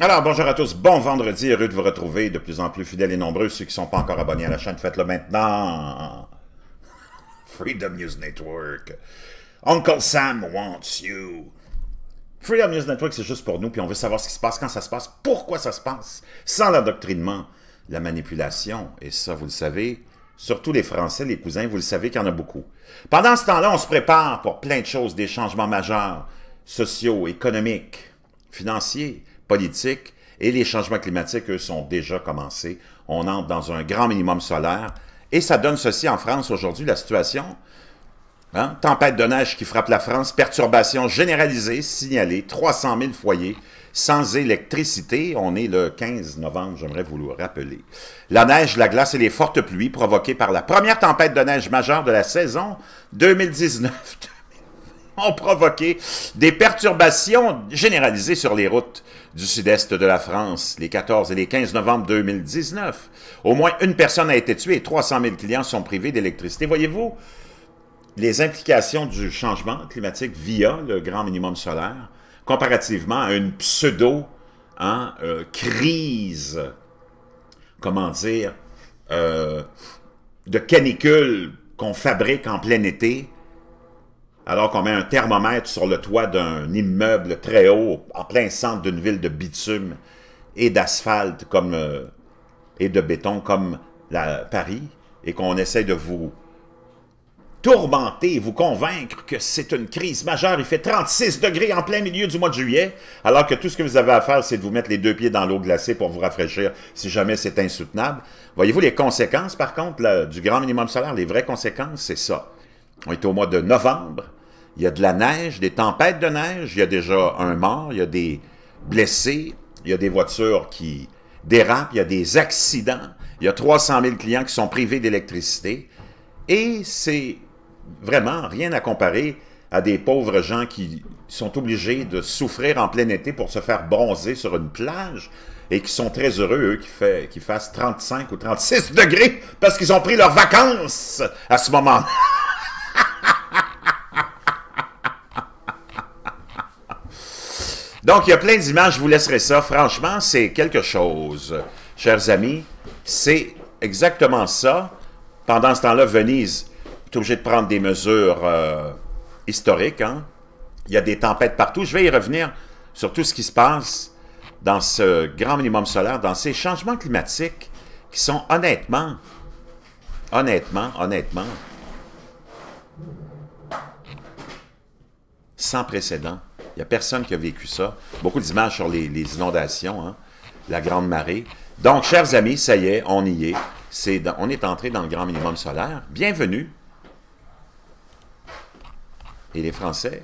Alors, bonjour à tous, bon vendredi, heureux de vous retrouver, de plus en plus fidèles et nombreux, ceux qui ne sont pas encore abonnés à la chaîne, faites-le maintenant. Freedom News Network. Uncle Sam wants you. Freedom News Network, c'est juste pour nous, puis on veut savoir ce qui se passe, quand ça se passe, pourquoi ça se passe, sans l'endoctrinement, la manipulation, et ça, vous le savez, surtout les Français, les cousins, vous le savez qu'il y en a beaucoup. Pendant ce temps-là, on se prépare pour plein de choses, des changements majeurs, sociaux, économiques, financiers, politique et les changements climatiques, eux, sont déjà commencés. On entre dans un grand minimum solaire et ça donne ceci en France aujourd'hui, la situation. Hein? Tempête de neige qui frappe la France, perturbation généralisée signalée, 300 000 foyers sans électricité. On est le 15 novembre, j'aimerais vous le rappeler. La neige, la glace et les fortes pluies provoquées par la première tempête de neige majeure de la saison 2019 ont provoqué des perturbations généralisées sur les routes du sud-est de la France les 14 et les 15 novembre 2019. Au moins une personne a été tuée et 300 000 clients sont privés d'électricité. Voyez-vous, les implications du changement climatique via le grand minimum solaire, comparativement à une pseudo hein, euh, crise, comment dire, euh, de canicule qu'on fabrique en plein été, alors qu'on met un thermomètre sur le toit d'un immeuble très haut, en plein centre d'une ville de bitume et d'asphalte comme euh, et de béton comme la Paris, et qu'on essaie de vous tourmenter, vous convaincre que c'est une crise majeure. Il fait 36 degrés en plein milieu du mois de juillet, alors que tout ce que vous avez à faire, c'est de vous mettre les deux pieds dans l'eau glacée pour vous rafraîchir si jamais c'est insoutenable. Voyez-vous les conséquences, par contre, du grand minimum solaire, les vraies conséquences, c'est ça. On est au mois de novembre, il y a de la neige, des tempêtes de neige, il y a déjà un mort, il y a des blessés, il y a des voitures qui dérapent, il y a des accidents, il y a 300 000 clients qui sont privés d'électricité. Et c'est vraiment rien à comparer à des pauvres gens qui sont obligés de souffrir en plein été pour se faire bronzer sur une plage et qui sont très heureux, eux, qui, fait, fassent 35 ou 36 degrés parce qu'ils ont pris leurs vacances à ce moment-là. Donc, il y a plein d'images, je vous laisserai ça. Franchement, c'est quelque chose, chers amis. C'est exactement ça. Pendant ce temps-là, Venise est obligée de prendre des mesures euh, historiques. Hein. Il y a des tempêtes partout. Je vais y revenir sur tout ce qui se passe dans ce grand minimum solaire, dans ces changements climatiques qui sont honnêtement, honnêtement, honnêtement, sans précédent. Il n'y a personne qui a vécu ça. Beaucoup d'images sur les, inondations, hein. la grande marée. Donc, chers amis, ça y est, on y est. on est entré dans le grand minimum solaire. Bienvenue. Et les Français,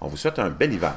on vous souhaite un bel hiver.